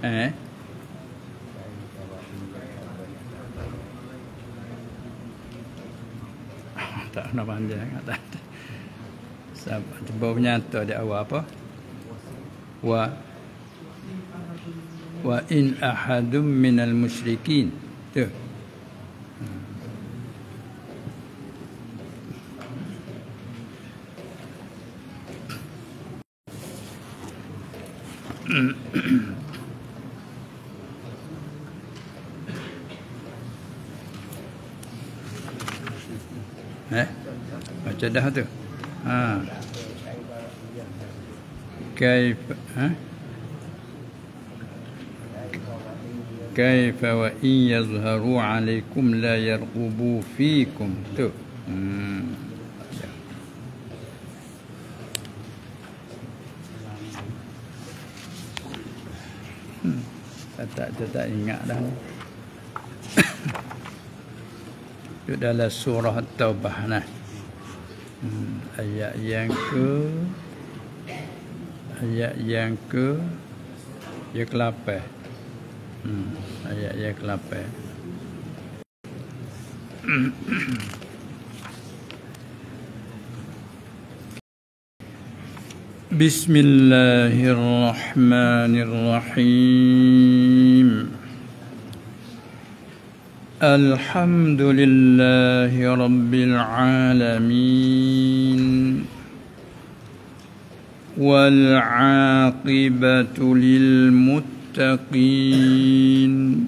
Eh. tak nak panjang tak. Sabar cuba menyatu dia awal apa? Wa wa in ahadum minal musyrikin. Tu. Jadah tu. Ha. Kaif ha? Kaif wa in yazharu alaikum la yarqubu fiikum. Tu. Hmm. hmm. tak tak tak ingat dah itu dalam surah taubah nah ayat yang ke ayat yang ke ya kelapa hmm ayat ya kelapa Bismillahirrahmanirrahim. الحمد لله رب العالمين والعاقبة للمتقين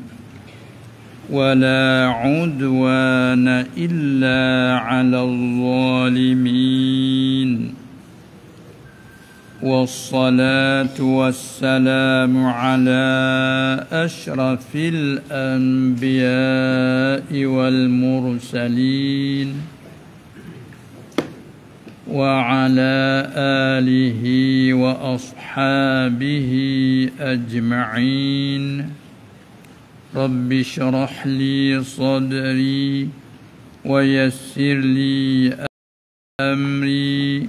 ولا عدوان إلا على الظالمين والصلاة والسلام على أشرف الأنبياء والمرسلين وعلى آله وأصحابه أجمعين رب اشرح لي صدري ويسر لي أمري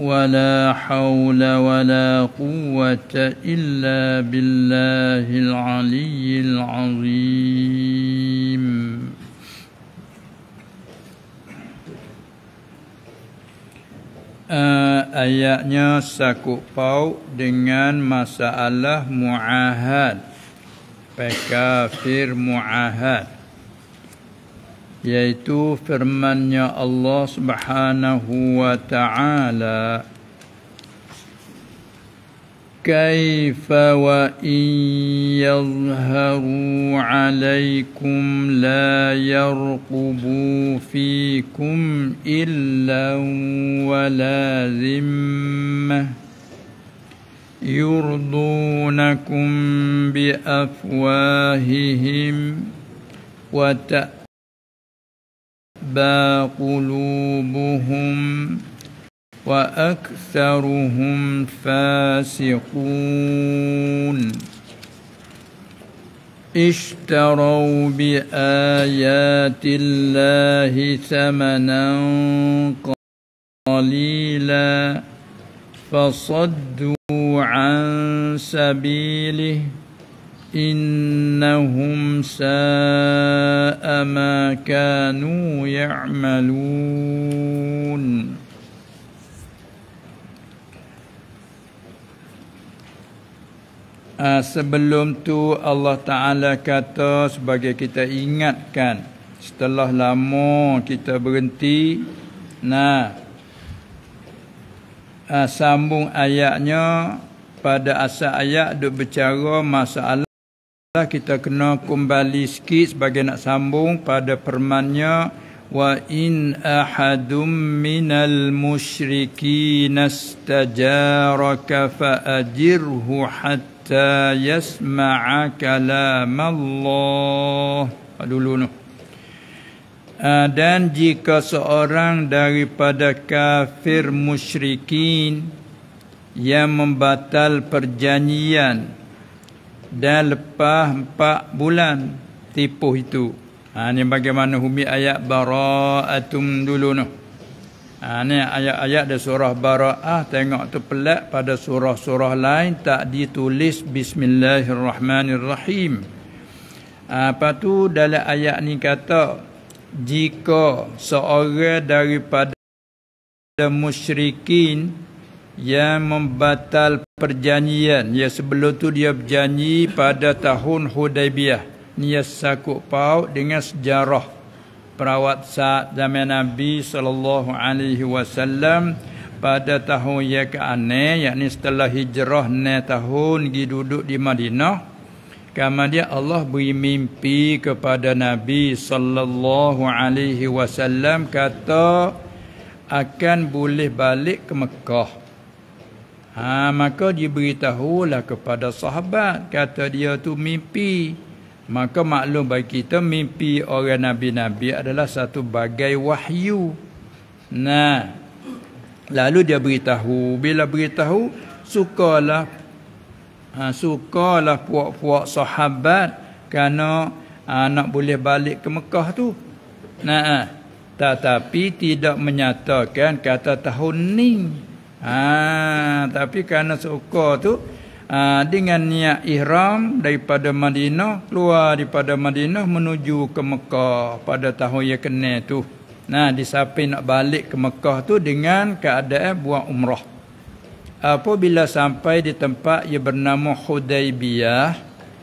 ولا حول ولا قوة إلا بالله العلي العظيم uh, ayatnya sakup pau dengan masalah mu'ahad. Pekafir mu'ahad. yaitu firman-Nya Allah Subhanahu wa taala كيف وإن يظهروا عليكم لا يرقبوا فيكم إلا ولا ذمة يرضونكم بأفواههم وتأ تلهى قلوبهم واكثرهم فاسقون اشتروا بايات الله ثمنا قليلا فصدوا عن سبيله إنهم ساء ما كانوا يعملون ah, sebelum tu Allah Ta'ala kata sebagai kita ingatkan Setelah lama kita berhenti Nah ah, Sambung ayatnya Pada asal ayat duk bercara masalah lah, kita kena kembali sikit sebagai nak sambung pada permannya wa in ahadum minal musyrikin astajaraka fa ajirhu hatta yasma'a kalam Allah dulu noh ah, dan jika seorang daripada kafir musyrikin yang membatal perjanjian dan lepas empat bulan tipuh itu. Ha, ini bagaimana humi ayat bara'atum dulu ni. Ha, ini ayat-ayat dari surah bara'ah. Tengok tu pelak pada surah-surah lain. Tak ditulis bismillahirrahmanirrahim. Ha, lepas tu dalam ayat ni kata. Jika seorang daripada musyrikin yang membatal perjanjian ya sebelum tu dia berjanji pada tahun Hudaybiyah niat sakuk pau dengan sejarah perawat saat zaman Nabi sallallahu alaihi wasallam pada tahun yang ke ane yakni setelah hijrah ne tahun gi duduk di Madinah kemudian Allah beri mimpi kepada Nabi sallallahu alaihi wasallam kata akan boleh balik ke Mekah. Ha, maka diberitahulah kepada sahabat kata dia tu mimpi. Maka maklum bagi kita mimpi orang nabi-nabi adalah satu bagai wahyu. Nah. Lalu dia beritahu, bila beritahu sukalah ha sukalah puak-puak sahabat kerana ha, nak boleh balik ke Mekah tu. Nah. Ha. Tetapi tidak menyatakan kata tahun ni. Ha, tapi kerana seukur tu ha, dengan niat ihram daripada Madinah keluar daripada Madinah menuju ke Mekah pada tahun yang kena tu. Nah, disapi nak balik ke Mekah tu dengan keadaan buat umrah. Apabila sampai di tempat yang bernama Hudaybiyah,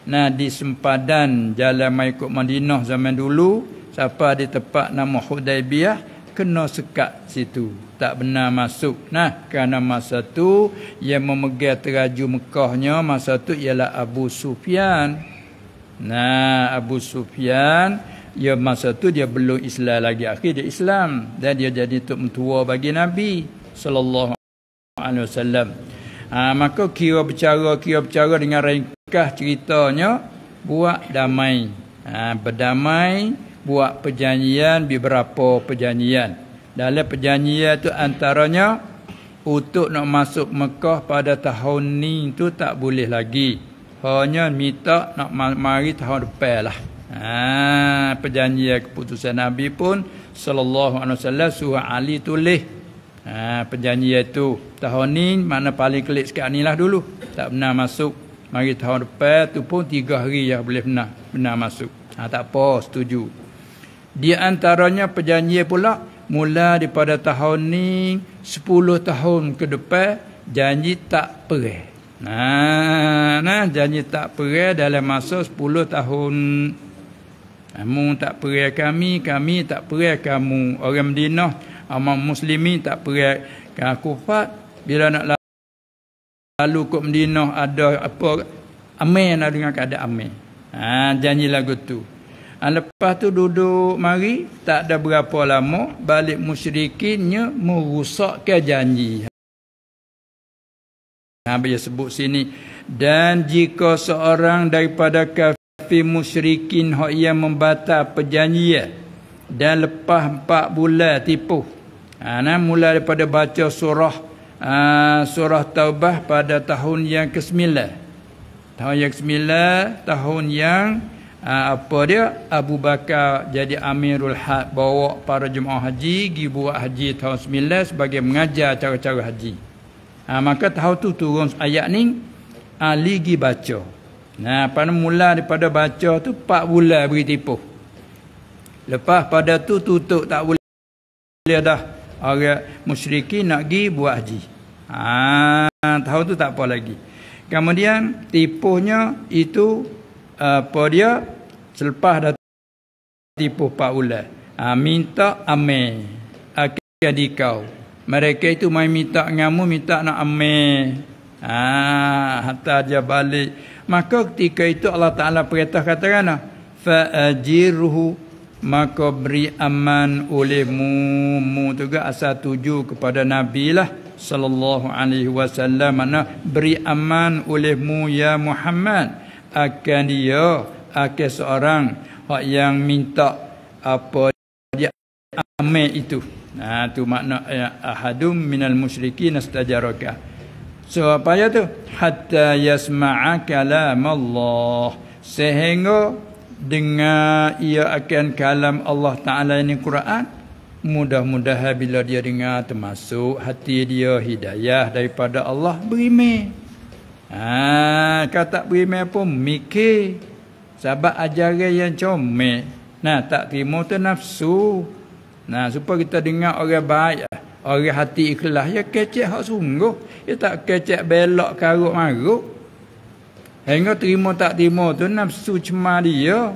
nah di sempadan jalan mai Madinah zaman dulu, siapa di tempat nama Hudaybiyah kena sekat situ tak benar masuk nah kerana masa tu yang memegang teraju Mekahnya masa tu ialah Abu Sufyan nah Abu Sufyan ya masa tu dia belum Islam lagi akhir dia Islam dan dia jadi tok mentua bagi Nabi sallallahu alaihi wasallam ha, maka kira bercara kira bercara dengan ringkas ceritanya buat damai ha, berdamai buat perjanjian beberapa perjanjian dalam perjanjian tu antaranya untuk nak masuk Mekah pada tahun ni tu tak boleh lagi. Hanya minta nak mari tahun depan lah. Ha, perjanjian keputusan Nabi pun sallallahu alaihi wasallam suruh Ali tulis. Ha, perjanjian tu tahun ni mana paling kelik sekarang ni lah dulu. Tak pernah masuk. Mari tahun depan tu pun tiga hari yang boleh pernah, pernah masuk. Ha, tak apa, setuju. Di antaranya perjanjian pula mula daripada tahun ni 10 tahun ke depan janji tak perih nah nah janji tak perih dalam masa 10 tahun kamu tak perih kami kami tak perih kamu orang Madinah orang muslimi tak perih kan aku fat bila nak lalu ke Madinah ada apa amin lah dengan keadaan amin ha, janji lagu tu Ha, lepas tu duduk mari tak ada berapa lama balik musyrikinnya merusakkan janji. Nabi ah, ha, sebut sini dan jika seorang daripada kafir musyrikin hak yang membatal perjanjian dan lepas empat bulan tipu. Ha, nah, mula daripada baca surah ha, surah taubah pada tahun yang ke-9. Tahun yang ke-9, tahun yang ke Ah, apa dia Abu Bakar jadi Amirul Had bawa para jemaah haji gi buat haji tahun 9 sebagai mengajar cara-cara haji. Ha, maka tahu tu turun ayat ni Ali ah, gi baca. Nah, pada mula daripada baca tu 4 bulan beri tipu. Lepas pada tu tutup tak boleh. Dia dah orang musyriki nak gi buat haji. Ha, tahu tu tak apa lagi. Kemudian tipunya itu apa dia selepas datang tipu pak ular. Ha, minta amin. Akhirnya jadi kau. Mereka itu main minta ngamu minta nak amin. Ha, hatta dia balik. Maka ketika itu Allah Ta'ala perintah kata kan? Fa'ajirhu maka beri aman olehmu. Mu itu juga asal tuju kepada Nabi lah. Sallallahu alaihi wasallam. Mana beri aman olehmu ya Muhammad. Akan dia. Ya ke seorang yang minta apa dia ame itu. Nah, ha, tu makna ya, ahadum minal musyrikin astajaraka. So apa ya tu? Hatta yasma'a kalam Allah. Sehingga dengar ia akan kalam Allah Taala ini Quran mudah-mudahan bila dia dengar termasuk hati dia hidayah daripada Allah berime. Ha, kata berime pun mikir sebab ajaran yang comel. Nah, tak terima tu nafsu. Nah, supaya kita dengar orang baik. Ah. Orang hati ikhlas. Ya kecek hak sungguh. Ya tak kecek belok karut maruk. Hingga terima tak terima tu nafsu cema dia.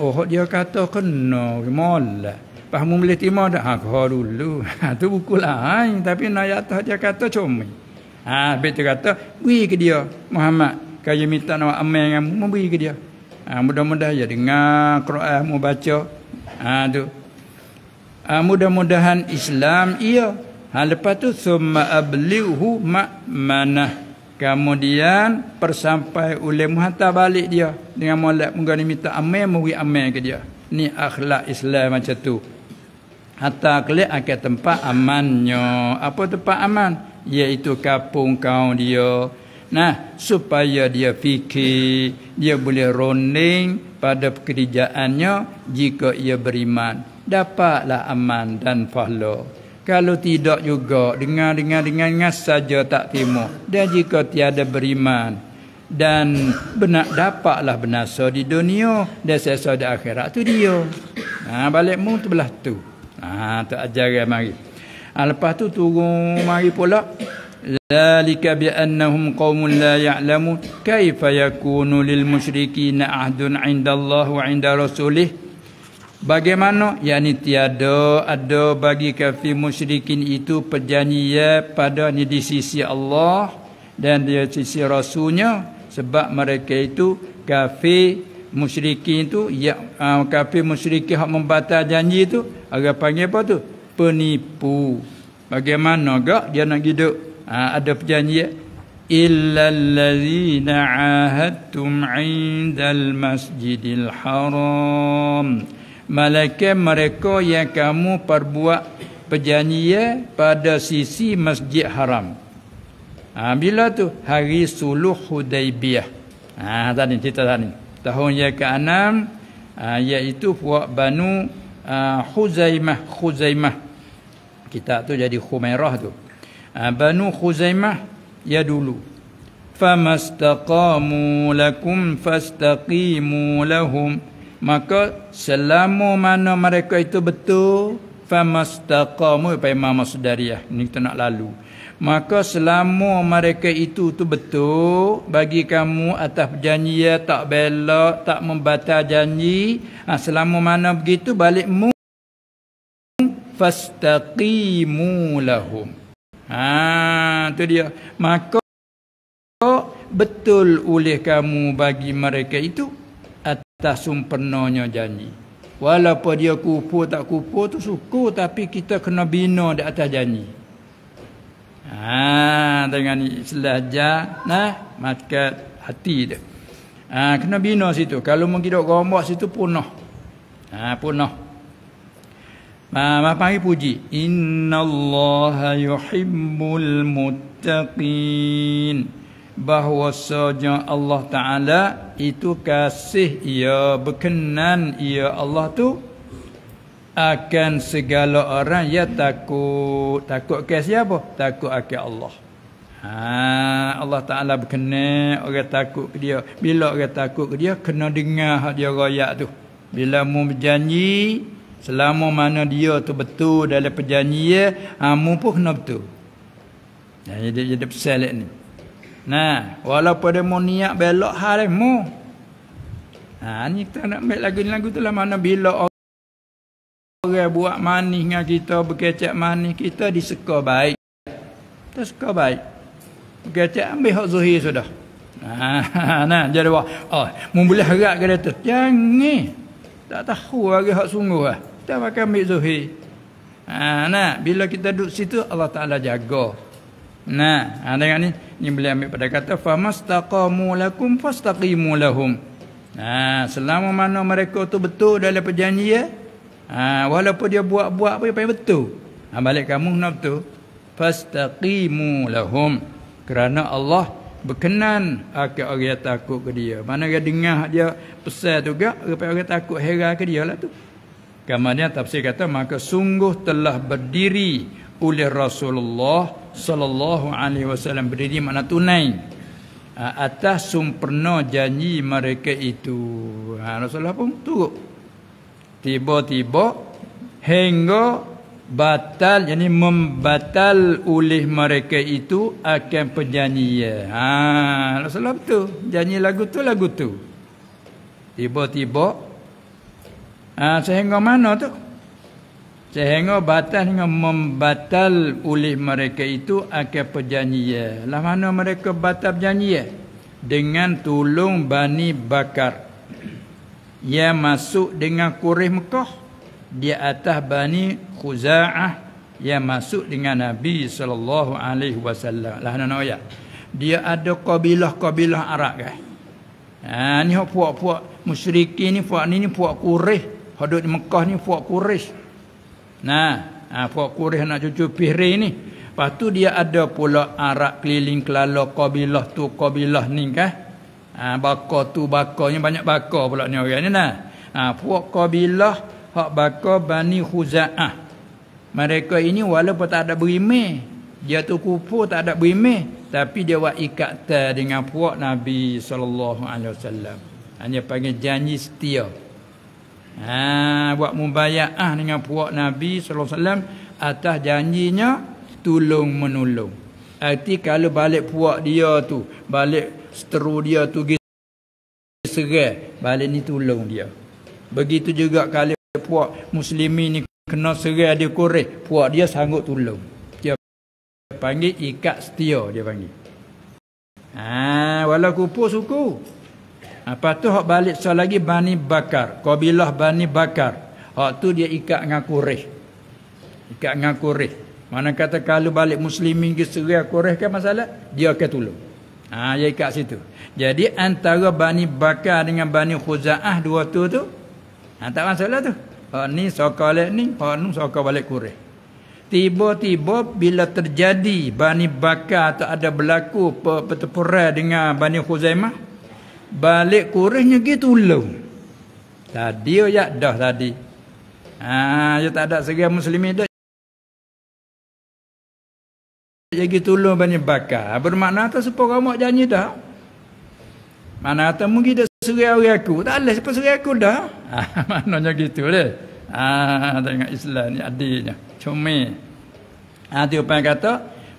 Oh, dia kata kena. Mula. Pahamu boleh terima tak? Ha, ah, kau dulu. Ha, tu buku lain. Tapi nak atas dia kata comel. Ha, habis tu kata, beri ke dia Muhammad. Kaya minta nak amal dengan memberi ke dia. Ha, ah, mudah-mudahan ya dengar Quran mu baca. Ha, tu. Ha, mudah-mudahan Islam ia. Ha, lepas tu summa abliuhu ma mana. Kemudian persampai oleh muhatta balik dia dengan molek mungkin minta amal muri amal ke dia. Ni akhlak Islam macam tu. Hatta kelak akan tempat amannya. Apa tempat aman? Iaitu kapung kau dia. Nah, supaya dia fikir, dia boleh ronding pada pekerjaannya jika ia beriman. Dapatlah aman dan pahala. Kalau tidak juga, dengar dengar dengar saja tak timu. Dan jika tiada beriman dan benak dapatlah benasa di dunia dan sesa di akhirat tu dia. Ha balikmu tu belah tu. Ha tu ajaran mari. Ha, lepas tu turun mari pula ذلك بأنهم قوم لا يعلمون كيف يكون للمشركين عهد عند الله وعند رسوله Bagaimana yakni tiada ada bagi kafir musyrikin itu perjanjian pada ni di sisi Allah dan di sisi rasulnya sebab mereka itu kafir musyrikin itu ya ah, kafir musyrikin hak membatal janji itu agak panggil apa tu penipu bagaimana gak dia nak hidup ha, ada perjanjian ya? illal ladzina ahadtum 'indal masjidil haram malaikat mereka yang kamu perbuat perjanjian ya pada sisi masjid haram ha, bila tu hari suluh hudaibiyah ha tadi kita tadi tahun yang ke-6 ha, iaitu buat banu ha, huzaimah huzaimah kita tu jadi khumairah tu Ah, Banu Khuzaimah ya dulu. Famastaqamu lakum fastaqimu lahum. Maka selama mana mereka itu betul famastaqamu apa yang mama sedariah kita nak lalu. Maka selama mereka itu tu betul bagi kamu atas janji ya, tak belok tak membatal janji ha, selama mana begitu balik mu fastaqimu lahum. Ha tu dia. Maka betul oleh kamu bagi mereka itu atas sumpernanya janji. Walaupun dia kupu tak kupu tu syukur tapi kita kena bina di atas janji. Ha dengan selajar nah maka hati dia. Ha kena bina situ. Kalau mengidok gombak situ punah. Ha punah. Mama ah, panggil puji. Inna Allah yuhibbul muttaqin. Bahawa saja Allah Ta'ala itu kasih ia, berkenan ia Allah tu akan segala orang yang takut. Takut ke siapa? Takut akan Allah. Ha, Allah Ta'ala berkenan orang takut ke dia. Bila orang takut ke dia, kena dengar dia rakyat tu. Bila mu berjanji, Selama mana dia tu betul dalam perjanjian, kamu ha, pun kena betul. Ya, jadi jadi pesan ni. Nah, walaupun dia mau niat belok hal eh, mu. Ha, ni kita nak ambil lagu-lagu tu lah mana bila orang buat manis dengan kita, berkecak manis, kita disekor baik. Kita sekor baik. Berkecak ambil hak zuhir sudah. Ha, nah, jadi wah. Oh, mu boleh harap ke dia tu. Jangan. Tak tahu lagi hak sungguh lah. Ha kita makan ambil zuhir ha, nah bila kita duduk situ Allah Taala jaga nah ada dengan ni ni boleh ambil pada kata famastaqamu lakum fastaqimu lahum nah ha, selama mana mereka tu betul dalam perjanjian ha, walaupun dia buat-buat apa yang betul ha, balik kamu nak betul fastaqimu lahum kerana Allah berkenan akan orang takut ke dia mana dia dengar dia pesan tu ke orang yang takut heran ke dia lah tu Kemudian tafsir kata maka sungguh telah berdiri oleh Rasulullah sallallahu alaihi wasallam berdiri makna tunai ha, atas sempurna janji mereka itu. Ha, Rasulullah pun turut. Tiba-tiba hingga batal yani membatal oleh mereka itu akan perjanjian. Ha Rasulullah tu janji lagu tu lagu tu. Tiba-tiba Ha, sehingga mana tu? Sehingga batas dengan membatal oleh mereka itu akan perjanjian. Lah mana mereka batal perjanjian? Dengan tulung Bani Bakar. Ia masuk dengan kureh Mekah di atas Bani Khuza'ah yang masuk dengan Nabi saw. alaihi wasallam. Lah ana ya? Dia ada kabilah-kabilah Arab Ini Ha ah, ni puak-puak musyrikin ni puak ni ni puak Quraish Hadut di Mekah ni Fuad Quresh. Nah, ha, Fuad Quresh anak cucu Pihri ni. Lepas tu dia ada pula arak keliling kelala kabilah tu kabilah ni kah, Ha, bakar tu bakarnya banyak bakar pula ni orang ni lah. Ha, Fuad kabilah hak bakar Bani Huza'ah. Mereka ini walaupun tak ada berimai. Dia tu kufur tak ada berimai. Tapi dia buat ikat dengan puak Nabi SAW. Hanya panggil janji setia. Ha buat mubayaah dengan puak Nabi sallallahu alaihi wasallam atas janjinya tolong menolong. Arti kalau balik puak dia tu, balik seteru dia tu pergi balik ni tolong dia. Begitu juga kalau puak muslimin ni kena serah dia koreh, puak dia sanggup tolong. Dia panggil ikat setia dia panggil. Ha walau kupu suku. Apa tu hak balik sekali lagi Bani Bakar, kabilah Bani Bakar. Hak tu dia ikat dengan Quraisy. Ikat dengan Quraisy. Mana kata kalau balik muslimin ke Suria Quraisy kan masalah, dia akan tolong. Ha dia ikat situ. Jadi antara Bani Bakar dengan Bani Khuza'ah dua tu tu ha tak masalah tu. Hak ni sokalek ni, hak nu sokal balik Quraisy. Tiba-tiba bila terjadi Bani Bakar atau ada berlaku pertempuran dengan Bani Khuzaimah balik kurisnya gitu lah. Tadi ya, ya dah tadi. Ha, ya tak ada segi muslimin dah. Ya gitu lah banyak bakar. Bermakna tak sepuluh ramak janji dah. Mana tak mungkin dah suri awi aku. Tak boleh sepuluh suri aku dah. Ha, maknanya gitu lah. Ha, tengok Islam ni adilnya. Cuma. Ha, dia apa kata?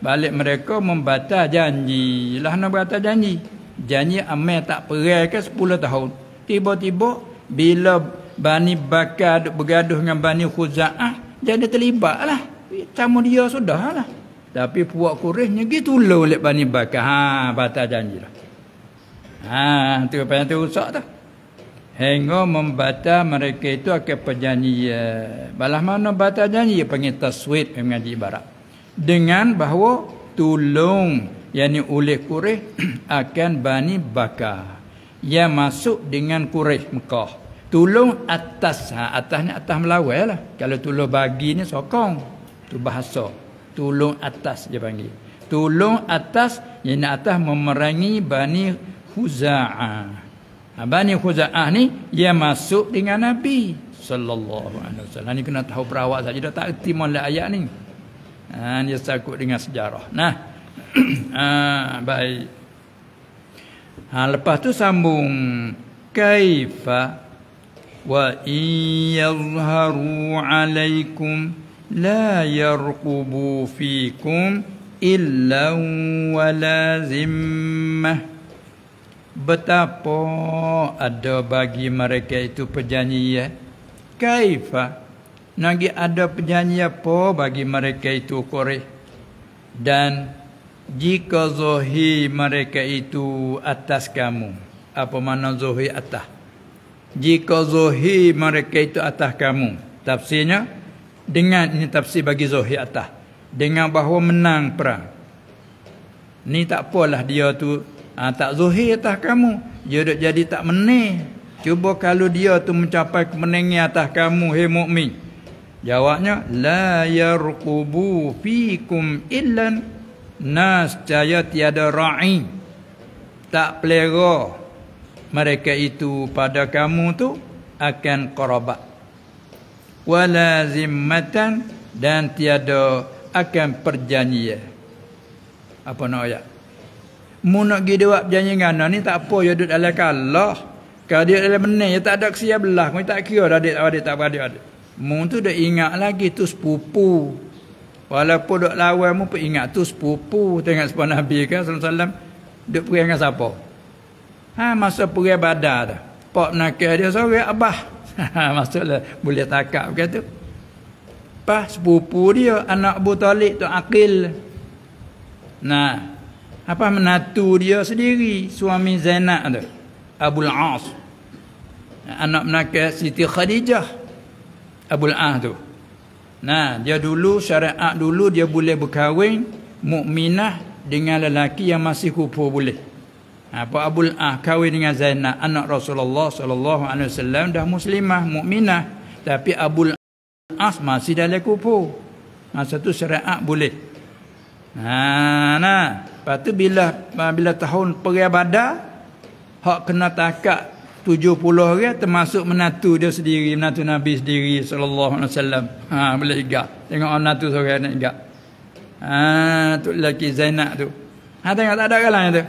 Balik mereka membatal janji. Lah nak batal Janji. Janji amal tak perai ke 10 tahun. Tiba-tiba bila Bani Bakar bergaduh dengan Bani Khuza'ah, jadi terlibat lah. Sama dia sudah lah. Tapi puak kurisnya gitu lah oleh Bani Bakar. Ha, batal janji lah. Ha, tu apa yang terusak tu. Hingga membatal mereka itu akan perjanjian. Ya. Balah mana batal janji? Dia panggil taswit mengaji ibarat Dengan bahawa tulung yakni oleh Quraisy akan Bani Bakar yang masuk dengan Quraisy Mekah. Tolong atas ha, atas ni atas melawai lah. Kalau tolong bagi ni sokong. Tu bahasa. Tolong atas dia panggil. Tolong atas yang ni atas memerangi Bani Khuza'ah. Ha, Bani Khuza'ah ni ia masuk dengan Nabi sallallahu alaihi wasallam. Ni kena tahu perawat saja dah tak erti mana ayat ni. Ha, dia sakut dengan sejarah. Nah. ah, baik. Ha, lepas tu sambung. Kaifa wa iyazharu alaikum la yarqubu fikum illa wala zimmah. Betapa ada bagi mereka itu perjanjian. Ya? Kaifa. Nagi ada penyanyi apa bagi mereka itu Korea Dan jika zohi mereka itu atas kamu apa mana zohi atas jika zohi mereka itu atas kamu tafsirnya dengan ini tafsir bagi zohi atas dengan bahawa menang perang ni tak apalah dia tu ha, tak zohi atas kamu dia dah jadi tak menang cuba kalau dia tu mencapai kemenangan atas kamu hei mukmin jawabnya la yarqubu fikum illan Nas jaya tiada ra'i Tak pelera Mereka itu pada kamu tu Akan korobat Walazimatan Dan tiada Akan perjanjian Apa nak ayat Munak gede wak janji ngana ni tak apa ya duduk dalam kalah. Kalau dia dalam benih ya tak ada kesia belah. Kami tak kira dah adik tak adik tak adik. Mun tu dah ingat lagi tu sepupu. Walaupun dok lawan mu pun ingat tu sepupu tengok sepupu Nabi kan sallallahu alaihi wasallam duk perang dengan siapa? Ha masa pergi Badar tu. Pak nakal dia sore abah. Ha, maksudlah boleh takap begitu. Pas sepupu dia anak Abu Talib tu Aqil. Nah. Apa menantu dia sendiri suami Zainab tu. Abu Al-As. Anak menakal Siti Khadijah. Abu Al-As ah tu. Nah, dia dulu syariat dulu dia boleh berkahwin mukminah dengan lelaki yang masih kupu boleh. Apa ha, Abul Ah kahwin dengan Zainab anak Rasulullah sallallahu alaihi wasallam dah muslimah mukminah tapi Abdul As masih dalam kufu. Masa ha, tu syariat boleh. Ha, nah, lepas bila bila tahun perayaan Badar hak kena takat 70 orang termasuk menantu dia sendiri menantu Nabi sendiri sallallahu alaihi wasallam ha boleh juga tengok menantu seorang nak juga ha tu lelaki Zainab tu ha tengok tak ada kalangan tu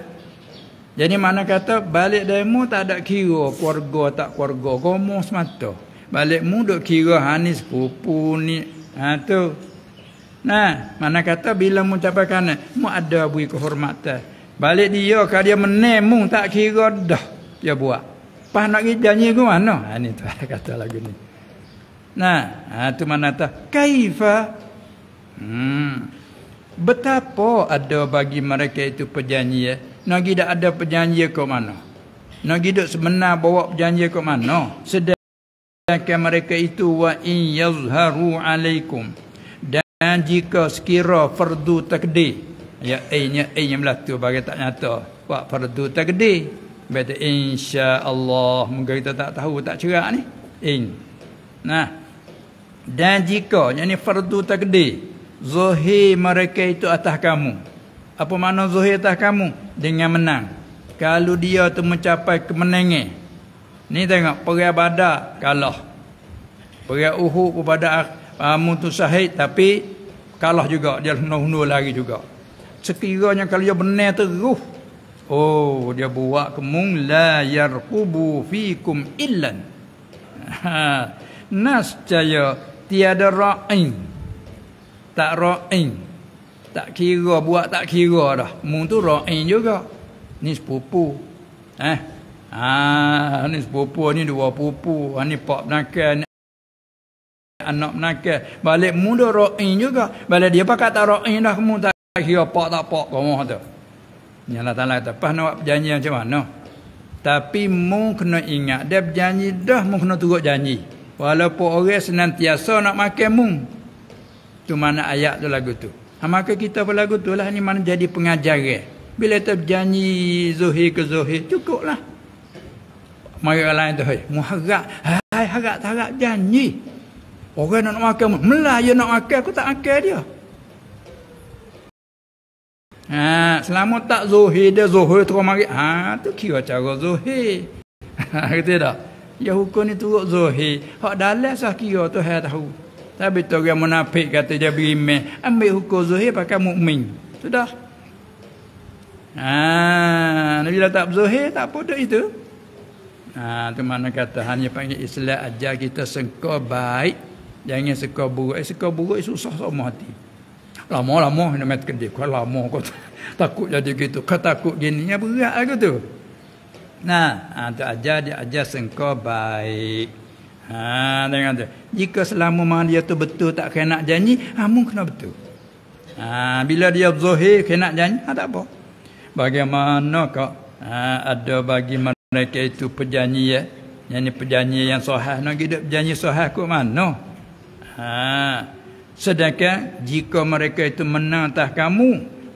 jadi mana kata balik demo tak ada kira keluarga tak keluarga komo semata balik mu duk kira ha ni sepupu ni ha tu nah mana kata bila mencapaikan mu ada bui kehormatan balik dia kalau dia menemu tak kira dah dia buat pas nak pergi janji ke mana? Ha ni tu kata lagu ni. Nah, ha tu mana tu? Kaifa? Hmm. Betapa ada bagi mereka itu perjanjian? Eh? Nagi dak ada perjanjian ke mana? Nagi dak sebenar bawa perjanjian ke mana? Sedangkan mereka itu wa in yazharu alaikum. Dan jika sekira fardu takdir. Ya ainya ainya melatu bagi tak nyata. Buat fardu takdir. Berkata insya Allah Moga kita tak tahu tak cerak ni In Nah Dan jika Yang ni fardu takdir Zuhir mereka itu atas kamu Apa makna zuhir atas kamu Dengan menang Kalau dia tu mencapai kemenangan Ni tengok Perih badak kalah Perih uhu kepada Kamu ah, tu sahih Tapi Kalah juga Dia nunuh-nunuh lari juga Sekiranya kalau dia benar teruh Oh dia buat kemung la yarqubu fikum illan. Ha, nas caya tiada ra'in. Tak ra'in. Tak kira buat tak kira dah. Mung tu ra'in juga. Ni sepupu. Eh. Ha. ha ni sepupu ni dua pupu. Ha ni pak penakan anak penakan. Balik muda ra'in juga. Balik dia pakai tak ra'in dah kemung tak kira pak tak pak kemung tu. Ni Allah Taala kata, "Pas nak buat perjanjian macam mana?" Tapi mu kena ingat dia berjanji dah mu kena turut janji. Walaupun orang senantiasa nak makan mu. Tu mana ayat tu lagu tu. Ha maka kita pun lagu tu lah ni mana jadi pengajaran. Bila tu berjanji zuhir ke zuhir cukup lah. Mari lain tu hai. Mu harap, hai harap harap janji. Orang nak makan mu, melah je nak makan aku tak makan dia. Ha, selama tak zuhir dia zuhir terus mari. Ha, tu kira cara zuhir. Ha, gitu dah. tak? Ya hukum ni turut zuhir. Hak dalam sah kira tu saya tahu. Tapi tu orang munafik kata dia berimeh. Ambil hukum zuhir pakai mukmin. Sudah. Ha, Nabi dah tak zuhir tak apa dah itu. Ha, tu mana kata hanya panggil Islam ajar kita sengkau baik. Jangan sengkau buruk. Eh, sengkau buruk eh, susah semua hati. Lama-lama nak mati kedih. Kau lama kau Takut jadi gitu. Kau takut gini. Ya berat lah tu. Nah. Ha, ajar dia ajar sengkau baik. Ha, dengan tu. Jika selama mana dia tu betul tak kena janji. Ha, kena betul. Ha, bila dia zuhir kena janji. Ha, tak apa. Bagaimana kau. Ha, ada bagi mereka itu perjanji ya. Yang ni perjanji yang sahah. Nak hidup perjanji sahah kot mana. Ha. Sedangkan jika mereka itu menatah kamu,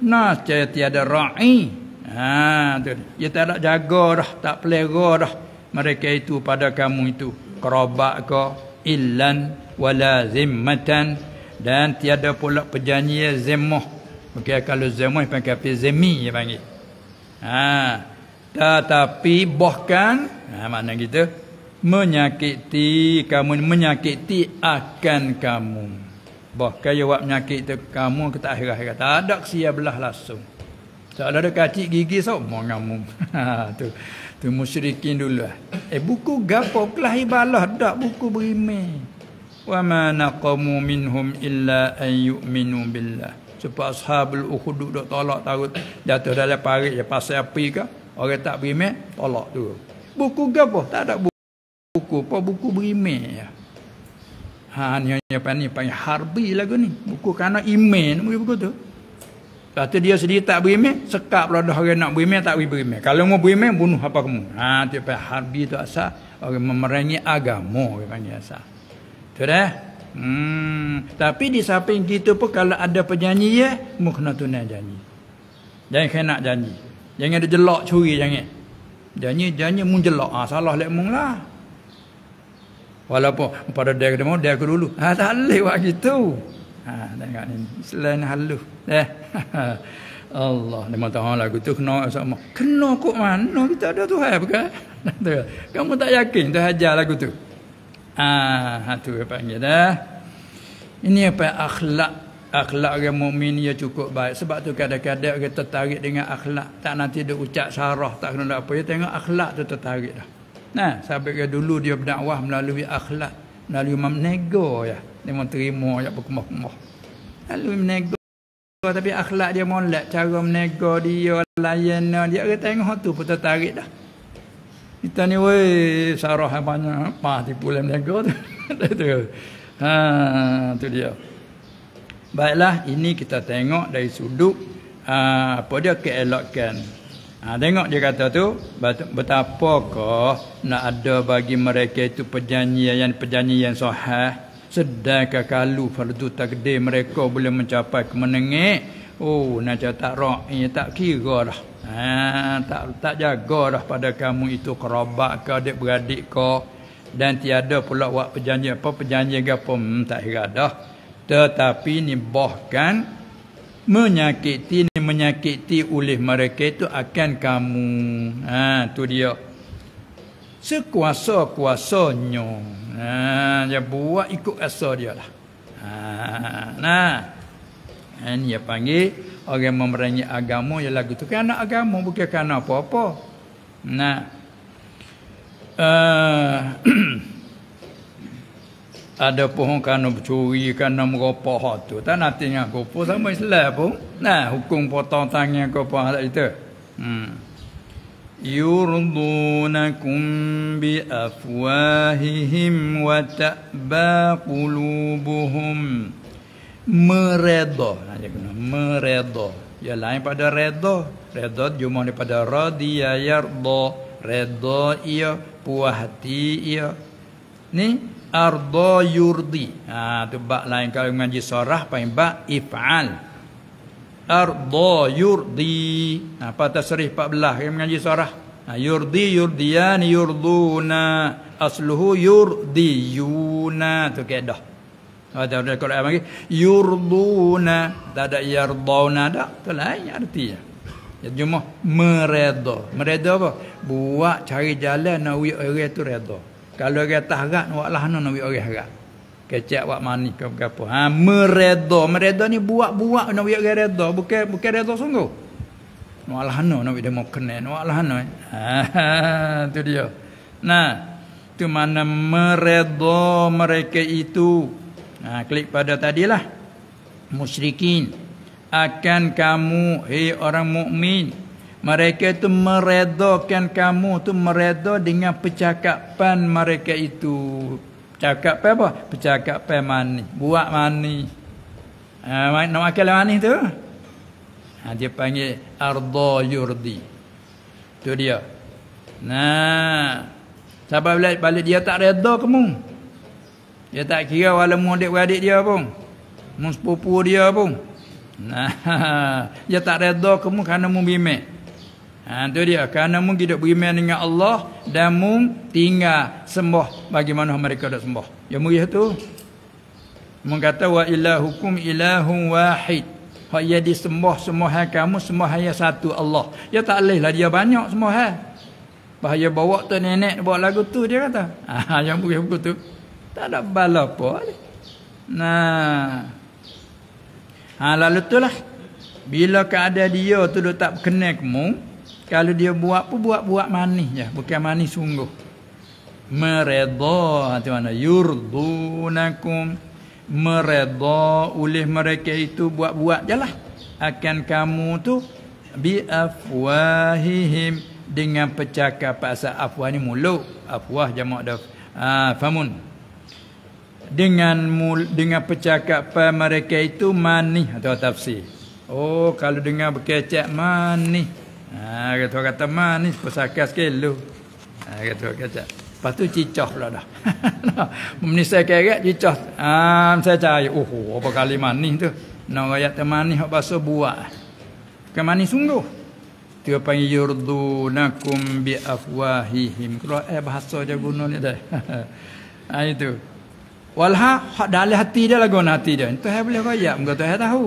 nasya tiada ra'i. Ha tu. Dia tak ada jaga dah, tak pelera dah mereka itu pada kamu itu. Kerabat ke, illan wala zimmatan dan tiada pula perjanjian zimmah. Okey kalau zimmah panggil apa? Zimmi dia panggil. Ha. Tetapi bahkan ha, mana kita menyakiti kamu menyakiti akan kamu. Bahkan dia buat penyakit tu kamu ke tak akhirah tak ada kesia belah langsung. Tak ada kacik gigi so, mau mengamu. Ha, tu tu musyrikin dulu. Lah. Eh buku gapo kelah ibalah tak buku berime. Wa ma naqamu minhum illa an yu'minu billah. Sebab ashabul uhud tak tolak takut jatuh dalam parit je pasal api ke orang tak berime tolak tu. Buku gapo tak ada buku. Buku apa buku berime ya. Ha ni hanya panggil panggil harbi lagu ni. Buku kerana iman bagi buku tu. Kata dia sendiri tak beriman, sekak pula dah orang nak beriman tak beriman. Kalau mau beriman bunuh apa kamu. Ha tu panggil harbi tu asal orang memerangi agama dia panggil asal. Tu dah. Hmm, tapi di samping gitu pun kalau ada penyanyi ya, mu kena tunai janji. Jangan kena janji. Jangan ada jelak curi jangan. Janji janji mu jelak. Ah ha, salah lek lah. Walaupun pada dia kena mau dia aku dulu. Ha tak leh buat gitu. Ha tengok ni. Selain halu. Eh. Allah dia mahu tahu lagu tu kena sama. Kena kok mana kita ada Tuhan bukan? Kamu tak yakin lah tu hajar ah, lagu tu. Ha, ha tu dia panggil dah. Eh. Ini apa akhlak akhlak orang mukmin ya cukup baik sebab tu kadang-kadang kita tertarik dengan akhlak tak nanti dia ucap sarah tak kena apa ya tengok akhlak tu tertarik dah. Nah, sahabat kata dulu dia berdakwah melalui akhlak, melalui menego ya. Dia mau terima ayat berkemah-kemah. Lalu menego tapi akhlak dia molek cara menego dia layan dia kata tengok tu pun tertarik dah. Kita ni wey sarah banyak apa ha? di pulau menego tu. tu. ha, tu dia. Baiklah, ini kita tengok dari sudut uh, apa dia keelokan. Ha, tengok dia kata tu betapakah nak ada bagi mereka itu perjanjian yang perjanjian yang sahih sedangkan kalau fardu takdir mereka boleh mencapai kemenangan oh nak catat ra'i eh, tak kira dah ha, tak tak jaga dah pada kamu itu kerabat ke adik beradik ke dan tiada pula buat perjanjian apa perjanjian apa hmm, tak kira dah tetapi ni bahkan menyakiti menyakiti oleh mereka itu akan kamu. Ha tu dia. Sekuasa-kuasanya. Ha dia buat ikut rasa dia lah. Ha nah. Ini dia panggil orang memerangi agama ya lagu tu kan agama bukan kerana apa-apa. Nah. Uh, ada pohon kerana bercuri kerana merupak hak tu tak nak tinggal kopo sama Islam pun nah hukum potong tangan kopo hak tak cerita hmm. yurdunakum bi afwahihim wa ta'ba qulubuhum meredah nah, dia kena ya lain pada redah redah jumlah daripada radiya yardah redah iya, puas hati ia ni arda yurdi. Ha tu bab lain kalau mengaji surah panggil bab if'al. Arda yurdi. Ha pada serih 14 yang mengaji surah. Ha yurdi Yurdian, yurduna asluhu yurdiyuna tu kaedah. Ha, ada ada kalau ayat panggil yurduna tak ada yardauna dak tu lain artinya. Ya cuma meredo. Meredo apa? Buat cari jalan nak uyak orang tu redo. Kalau dia atas harap, buatlah anak Nabi Orang harap. Kecek buat manis ke apa-apa. Ha, meredo. Meredo ni buak buat Nabi Orang redo. Bukan, bukan redo sungguh. Buatlah anak Nabi Demo kena. Buatlah anak. Eh. Ha, itu dia. Nah, itu mana meredo mereka itu. Ha, klik pada tadilah. Musyrikin. Akan kamu, hei orang mukmin. Mereka itu meredakan kamu tu meredah dengan percakapan mereka itu. cakap apa? Percakapan manis. Buat manis. Ha, nak makan lah manis tu? Ha, dia panggil Arda Yurdi. Itu dia. Nah, Sebab balik, dia tak reda kamu. Dia tak kira wala mudik-wadik dia pun. Mus pupu dia pun. Nah, dia tak reda kamu kerana mu bimek. Ha, itu dia. Kerana mu tidak beriman dengan Allah. Dan mung tinggal sembah. Bagaimana mereka dah sembah. Yang mulia ya tu. Mu kata. Wa ilahukum ilahum wahid. Hak ia disembah semua kamu. Semua yang satu Allah. Ya tak boleh lah. Dia banyak semua hal. Bahaya bawa tu nenek bawa lagu tu dia kata. Ha, yang mulia buku tu. Tak ada bala apa. Nah. Ha, lalu tu lah. Bila keadaan dia tu tak berkenal kamu. Kalau dia buat pun buat-buat manis je. Bukan manis sungguh. Meredha. Hati mana? Yurdunakum. Meredha oleh mereka itu buat-buat je lah. Akan kamu tu. bi afwahihim Dengan percakapan asal afwah ni mulut. Afwah jamak daf. Ah, famun. Dengan mul, dengan percakapan mereka itu manih atau tafsir. Oh, kalau dengar berkecek manih. Ha, kata orang kata man ni pesakar sikit lu. Ha, ah, kata orang kata. Lepas tu cicah pula dah. Menisai kerak cicah. Ha, saya cari. Oh, apa kali manis tu. Nak no, rakyat temanis hak bahasa buat. Bukan manis sungguh. Dia panggil yurdu nakum bi afwahihim. Keluar eh, bahasa je guna ni dah. ha, itu. Walha dalih hati dia lah guna hati dia. Itu saya boleh rakyat. Mereka tu saya tahu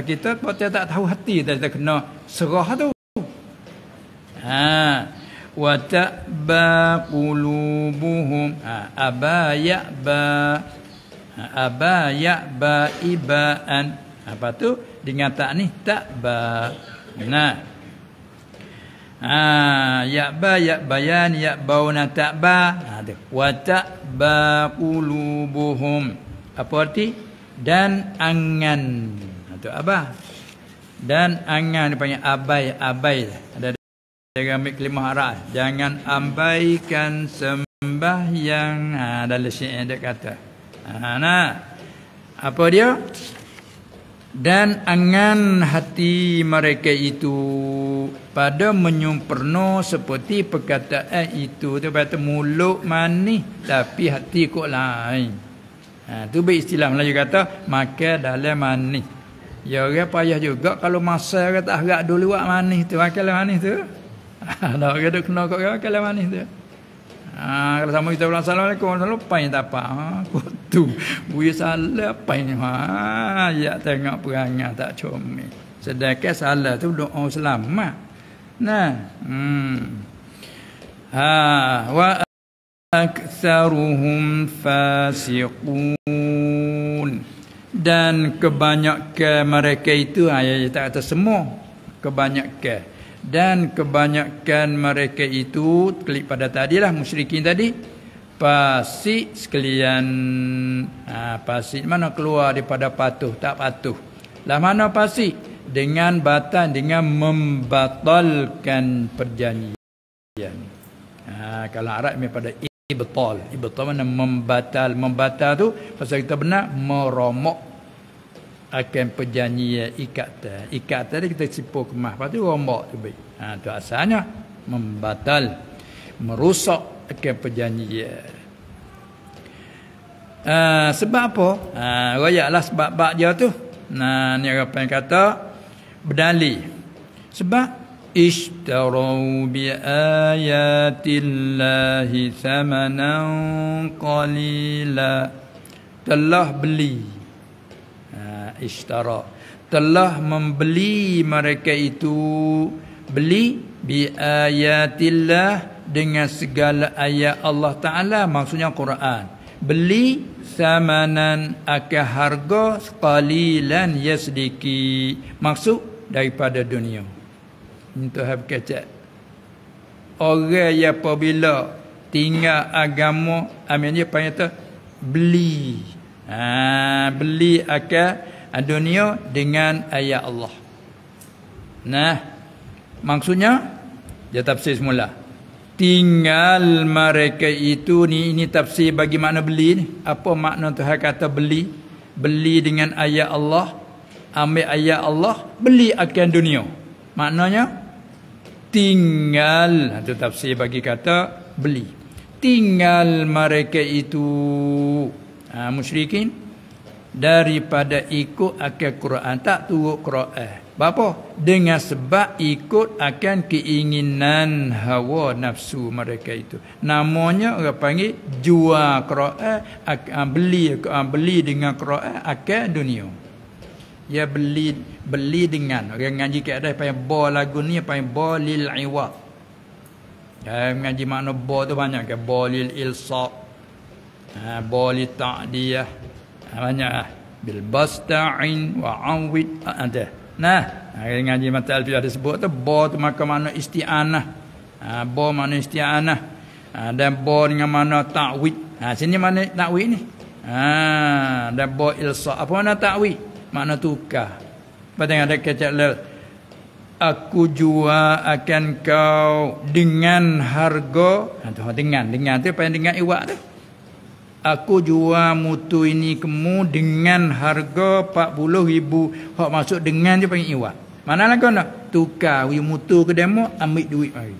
kita kita tak tahu hati dah kita kena serah tu ha wa ta'ba qulubuhum ha. aba ya'ba ha. aba ya'ba ibaan apa tu dengan tak ni ta'ba nah ha ya'ba ya'bayan ya'bauna ta'ba ha tu wa ta'ba qulubuhum apa arti dan angan untuk abah. Dan angan dia panggil abai-abai. Ada dia ambil kelimah arah. Jangan ambaikan sembahyang. Ha, dalam syiknya dia kata. Ha, nah. Apa dia? Dan angan hati mereka itu pada menyumperno seperti perkataan itu. Itu berkata mulut manis tapi hati kok lain. Itu ha, beristilah Melayu kata maka dalam manis. Ya orang payah juga kalau masa orang tak harap dulu buat manis tu. Makan lah manis tu. Ada orang duk kena kok orang makan lah manis tu. Ha, kalau sama kita bilang Assalamualaikum. Lupa yang tak apa. Ha, kutu. Buya salah apa yang. Ha, ya tengok perangai tak comel. Sedangkan salah tu doa selamat. Nah. Hmm. Ha, wa aktharuhum fasiqun dan kebanyakan mereka itu ayat ha, tak atas semua kebanyakan dan kebanyakan mereka itu klik pada tadi lah musyrikin tadi pasti sekalian ha, pasti mana keluar daripada patuh tak patuh lah mana pasti dengan batal dengan membatalkan perjanjian ha, kalau Arab ni pada ibtal ibtal mana membatal membatal tu pasal kita benar meromok akan perjanjian ikat ikat tadi kita cipu kemah lepas tu rombak tu baik ha, tu asalnya membatal merosak akan perjanjian uh, ha, sebab apa ha, rakyat lah sebab-bab dia tu nah, ha, ni apa yang kata berdali sebab Ishtarau bi ayatillahi thamanan qalila Telah beli ishtara telah membeli mereka itu beli bi ayatillah dengan segala ayat Allah Taala maksudnya Quran beli samanan aka harga qalilan yasdiki maksud daripada dunia untuk hab kecek orang yang apabila tinggal agama amin dia panggil beli ha, beli akan dunia dengan ayat Allah. Nah, maksudnya dia tafsir semula. Tinggal mereka itu ni ini tafsir bagi makna beli ni. Apa makna Tuhan kata beli? Beli dengan ayat Allah. Ambil ayat Allah, beli akan dunia. Maknanya tinggal itu ha, tafsir bagi kata beli. Tinggal mereka itu ha, musyrikin daripada ikut akan Quran tak turut Quran apa dengan sebab ikut akan keinginan hawa nafsu mereka itu namanya orang panggil jual Quran ah, beli ah, beli dengan Quran akan dunia ya beli beli dengan orang ngaji ke ada payah ba lagu ni payah ba lil iwa ya ngaji makna ba tu banyak ke kan. ba lil ilsa ha ah, ba li ta'diyah namanya bil basta'in wa awid ada nah hari ngaji mata alfi ada sebut tu ba tu maka makna isti'anah ha ba makna isti'anah ha, dan ba dengan mana ta'wid ha sini mana ta'wid ni ha dan ba ilsa apa makna ta'wid makna tukar apa tengah ada kecek lel aku jual akan kau dengan harga ha, dengan dengan tu apa dengan iwak tu aku jual mutu ini kemu dengan harga 40 ribu hak masuk dengan je panggil iwat mana lah kau nak tukar we mutu ke demo ambil duit mari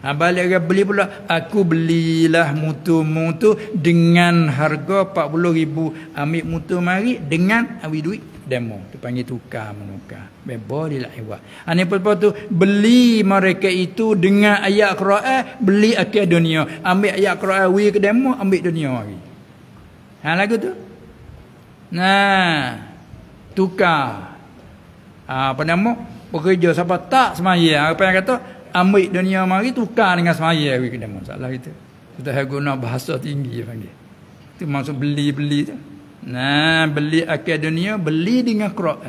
ha, balik dia beli pula aku belilah mutu mutu dengan harga 40 ribu ambil mutu mari dengan ambil duit demo tu panggil tukar menukar bebo di lain buat ani ha, apa tu beli mereka itu dengan ayat Quran beli akhir dunia ambil ayat Quran wi ke demo ambil dunia lagi ha lagu tu nah tukar ha, apa nama pekerja siapa tak semayang ha, apa yang kata ambil dunia mari tukar dengan semayang wi ke demo salah kita kita guna bahasa tinggi panggil tu maksud beli-beli tu beli, Nah, beli akhir dunia, beli dengan Quran.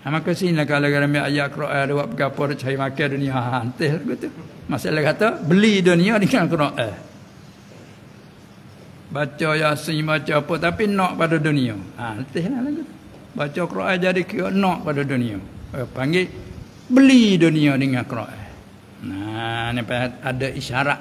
Ha, maka sini kalau kita ambil ayat Quran, ada buat berapa, ada cari makan dunia, ha, hantih lah gitu. Masalah kata, beli dunia dengan Quran. Baca Yasin, baca apa, tapi nak pada dunia. Ha, hantih lah gitu. Baca Quran jadi kira nak pada dunia. Eh, panggil, beli dunia dengan Quran. Nah, ni ada isyarat.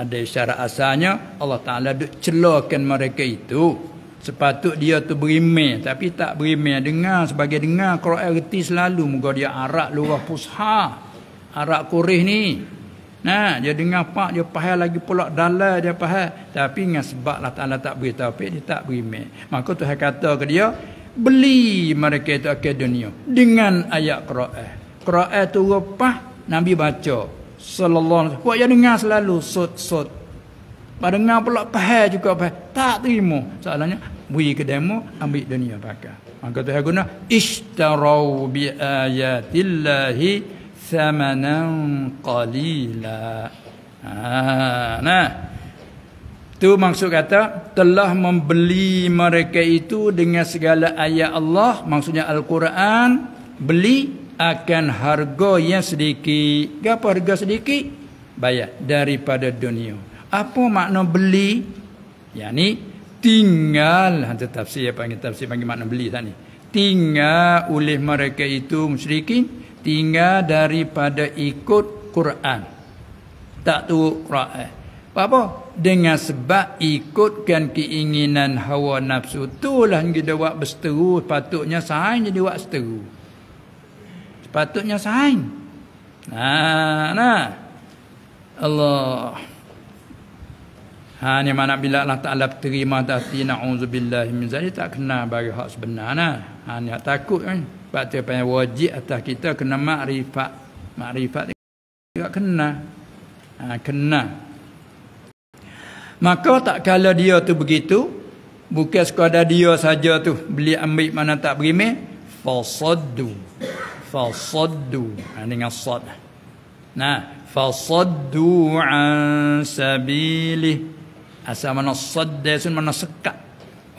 Ada isyarat asalnya Allah Ta'ala duk celahkan mereka itu sepatut dia tu berimeh tapi tak berimeh dengar sebagai dengar Quran reti selalu muka dia arak luah pusha arak Quraisy ni nah dia dengar pak dia pahal lagi pula dalal dia pahal, tapi dengan sebab Allah Taala tak beri taufik dia tak berimeh maka Tuhan kata ke dia beli mereka itu ke dunia dengan ayat Quran Quran tu lepas Nabi baca sallallahu alaihi wasallam buat dengar selalu sot sot Padengar pula pahal juga pahal. Tak terima. Soalannya, bui ke demo ambil dunia pakai maka Tuhan guna ishtarau bi ayatillahi thamanan qalila ha, nah tu maksud kata telah membeli mereka itu dengan segala ayat Allah maksudnya Al-Quran beli akan harga yang sedikit apa harga sedikit bayar daripada dunia apa makna beli yang ni tinggal hantar tafsir panggil tafsir panggil makna beli sat tinggal oleh mereka itu musyrikin tinggal daripada ikut Quran tak tu Quran eh, apa dengan sebab ikutkan keinginan hawa nafsu itulah yang kita buat berseteru sepatutnya sain jadi buat seteru sepatutnya sain nah nah Allah hanya mana bila Allah Ta'ala terima tadi na'udzubillah min zalik tak kena bagi hak sebenar nah. Hanya takut kan. Sebab tu apa wajib atas kita kena makrifat. Makrifat juga kena. Ha, kena. Maka tak kala dia tu begitu. Bukan sekadar dia saja tu. Beli ambil mana tak berimeh. Fasaddu. Fasaddu. Ha, dengan sad. Nah. Fasaddu an sabilih. Asal mana sadda sun mana sekat.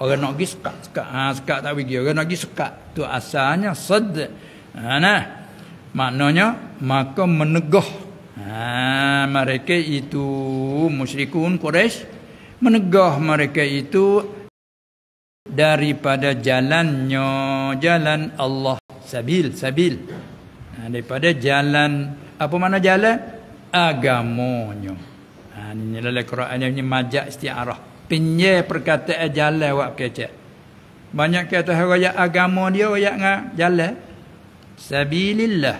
Orang nak pergi sekat. Sekat, ha, sekat tak pergi. Orang nak pergi sekat. Itu asalnya sadda. Ha, nah. Maknanya, maka menegah. Ha, mereka itu musyrikun Quraisy menegah mereka itu daripada jalannya jalan Allah sabil sabil ha, daripada jalan apa mana jalan agamonyo ini dalam Quran ini majak setiap arah Pinye perkataan jalan wak kecek. Banyak kata raya agama dia raya dengan jalan. Sabilillah.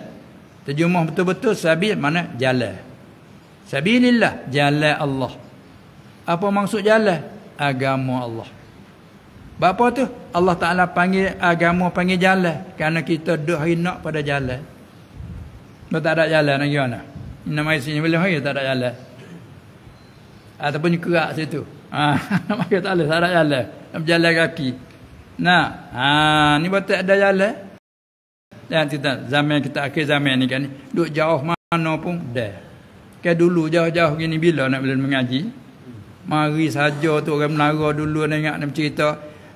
Terjemah betul-betul sabil mana jalan. Sabilillah jalan Allah. Apa maksud jalan? Agama Allah. Bapa tu Allah Taala panggil agama panggil jalan kerana kita duk hari nak pada jalan. Tak ada jalan nak gimana? Nama isinya boleh hari tak ada jalan ataupun you kerak situ. Ha ah, maka tak leh sarat jalan, nak berjalan kaki. Nah, ha ni betul ada jalan. Dan ya, kita zaman kita akhir zaman ni kan, duk jauh mana pun dah. Kan dulu jauh-jauh gini bila nak belajar mengaji? Mari saja tu orang menara dulu ah, nak ingat nak cerita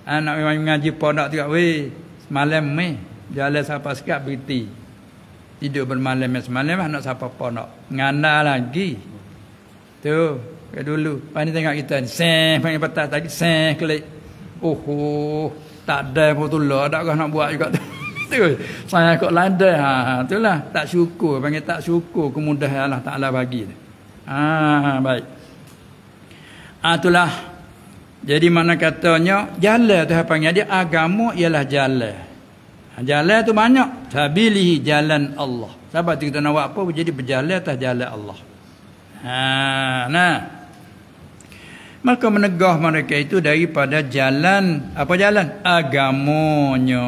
anak memang mengaji pondok tu weh semalam me jalan siapa sekat berhenti tidur bermalam semalam anak lah siapa pondok ngana lagi tu Ya dulu. Pani tengok kita ni. Seh pani petas tadi seh kelik. Oh, oh tak ada betullah ada kah nak buat juga tu. Betul. Saya kok lada ha itulah ha, tak syukur panggil tak syukur kemudahan Allah Taala bagi tu. Ha, ha baik. Ah ha, itulah. Jadi mana katanya tu apa panggil dia agama ialah jalan. Ha, jalan tu banyak. Sabilih jalan Allah. Sebab kita nak buat apa? Jadi berjalan atas jalan Allah. Ha, nah. Maka menegah mereka itu daripada jalan apa jalan? Agamonyo.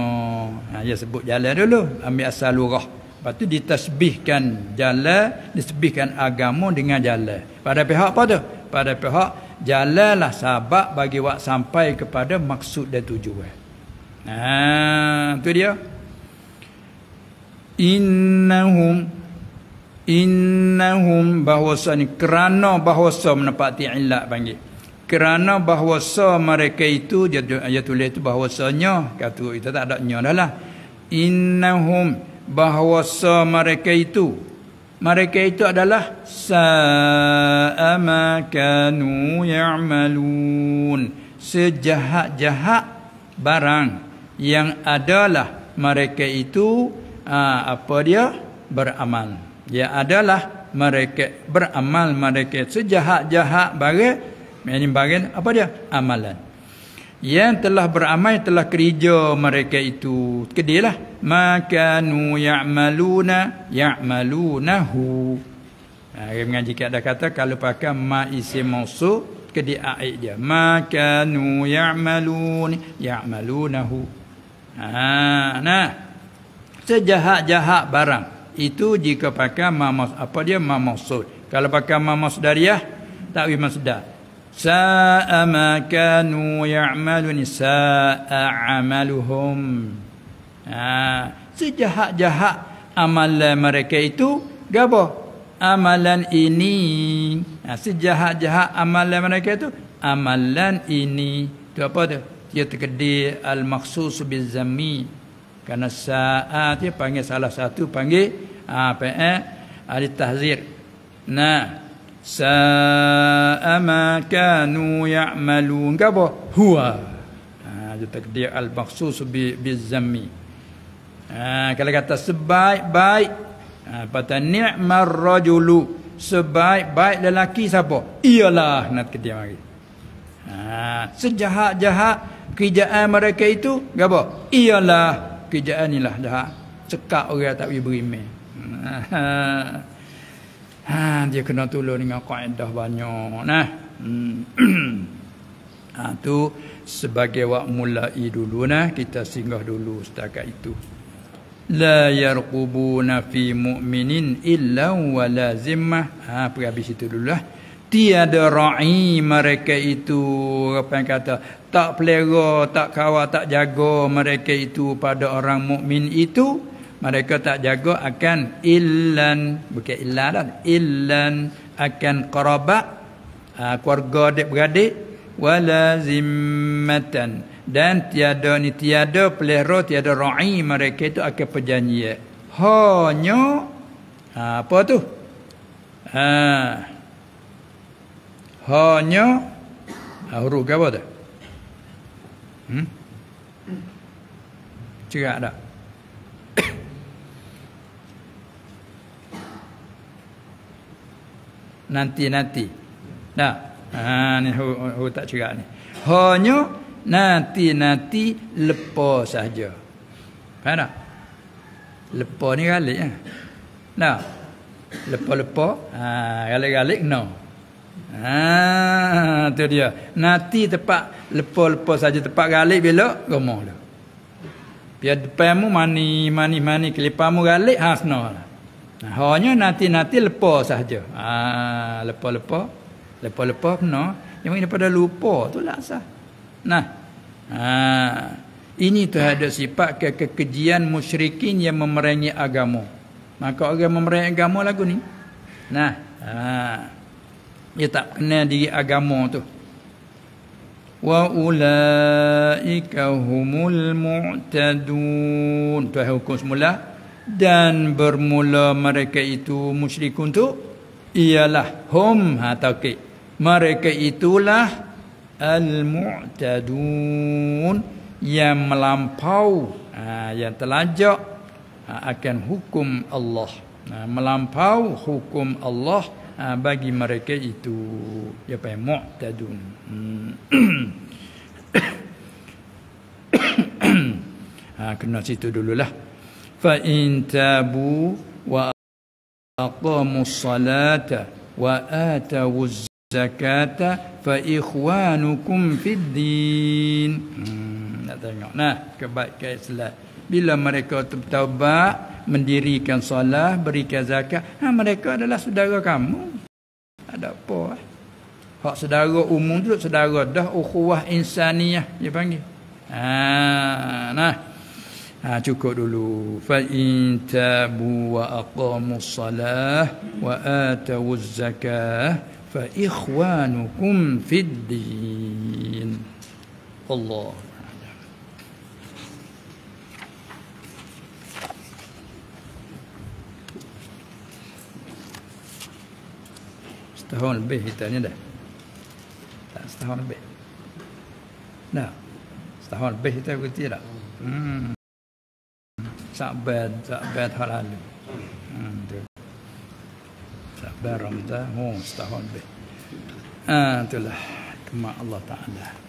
Ha dia ya, sebut jalan dulu, ambil asal lurah. Lepas tu ditasbihkan jalan, disebihkan agama dengan jalan. Pada pihak apa tu? Pada pihak jalanlah sahabat bagi wak sampai kepada maksud dan tujuan. Ha tu dia. Innahum innahum bahwasan kerana bahwasa menepati illat panggil kerana bahawasa mereka itu dia, dia tulis itu bahawasanya kata kita tak ada nya dah lah. innahum bahawasa mereka itu mereka itu adalah sa'ama kanu ya'malun sejahat-jahat barang yang adalah mereka itu ah, apa dia beramal ya adalah mereka beramal mereka sejahat-jahat barang bagian apa dia amalan yang telah beramai telah kerja mereka itu kedilah maka nu ya'maluna ya'malunahu ha nah, mengaji kita kata kalau pakai ma isim mausul kedi aid dia maka nu ya'malun ya'malunahu ha nah sejahat-jahat barang itu jika pakai ma apa dia ma mausul kalau pakai ma masdariyah tak wi ساء ما كانوا يعملون ساء عملهم sejahat-jahat amalan mereka itu gapo amalan ini sejahat-jahat amalan mereka itu amalan ini itu apa tu dia terkedir al maksus bil karena saat dia panggil salah satu panggil ah، apa eh ahli tahzir nah Sa'a ma kanu ya'malun. Apa? Huwa. Ha, takdir al-maksus bi bizami. Ha, kalau kata sebaik-baik ha, pada ni'mar rajulu sebaik-baik lelaki siapa? Iyalah nak ketiak mari. Ha, sejahat-jahat kerjaan mereka itu, apa? Iyalah kerjaan inilah jahat. Cekak orang tak boleh beriman. ha. ha. Ha, dia kena tulis dengan kaedah banyak. Nah. Hmm. ha, tu sebagai wak mulai dulu nah kita singgah dulu setakat itu. La yarqubuna fi mu'minin illa wa lazimah. Ha, habis itu dululah. Tiada ra'i mereka itu. Apa yang kata? Tak pelera, tak kawal, tak jaga mereka itu pada orang mukmin itu mereka tak jaga akan illan bukan illan dah illan akan qarabah aa, ah, keluarga adik beradik wala zimmatan dan tiada ni tiada pelihara tiada ra'i mereka itu akan perjanjian hanya ah, apa tu ha, hanya ha, huruf ke apa tu hmm? cakap tak nanti-nanti. Dah. Ha ni hu, hu tak cerak ni. Hanya nanti-nanti lepa saja. Faham tak? Lepa ni galik ah. Eh? Ya? Nah, Lepa-lepa, ha galik-galik no. Ha tu dia. Nanti tepat lepa-lepa saja tepat galik bila gomoh dah. Biar depanmu mani mani mani kelipamu galik ha senolah. Hanya nanti-nanti lepa sahaja. Ha, ah, lepa-lepa. Lepa-lepa kena. Yang ini pada lupa tu lah sah. Nah. Ha, ini tu ada sifat ke kekejian musyrikin yang memerangi agama. Maka orang memerangi agama lagu ni. Nah. Ha, dia tak kena diri agama tu. Wa ulaika humul mu'tadun. Tu hukum semula. Tu dan bermula mereka itu musyrikun tu ialah hum hataqiq mereka itulah al-mu'tadun yang melampau ha, yang telajak ha, akan hukum Allah ha, melampau hukum Allah bagi mereka itu ya pai mu'tadun hmm. ha kena situ dululah فإن تابوا وأقاموا الصلاة وآتوا الزكاة فإخوانكم في الدين nak tengok nah kebaikan Islam bila mereka bertaubat mendirikan solat berikan zakat ha, mereka adalah saudara kamu ada apa eh? hak saudara umum tu saudara dah ukhuwah insaniah dia panggil ha nah Ha, cukup dulu. Fa in tabu wa aqamu salah wa atawu zakah fa ikhwanukum fid din. Allah. Setahun lebih kita ni dah. Tak setahun lebih. Nah. Setahun lebih kita berhenti dah. Hmm. Sa'ban, Sa'ban tahun lalu. Hmm, Sa'ban Ramadhan, oh, setahun lebih. Ah, itulah. Kemak Allah Ta'ala.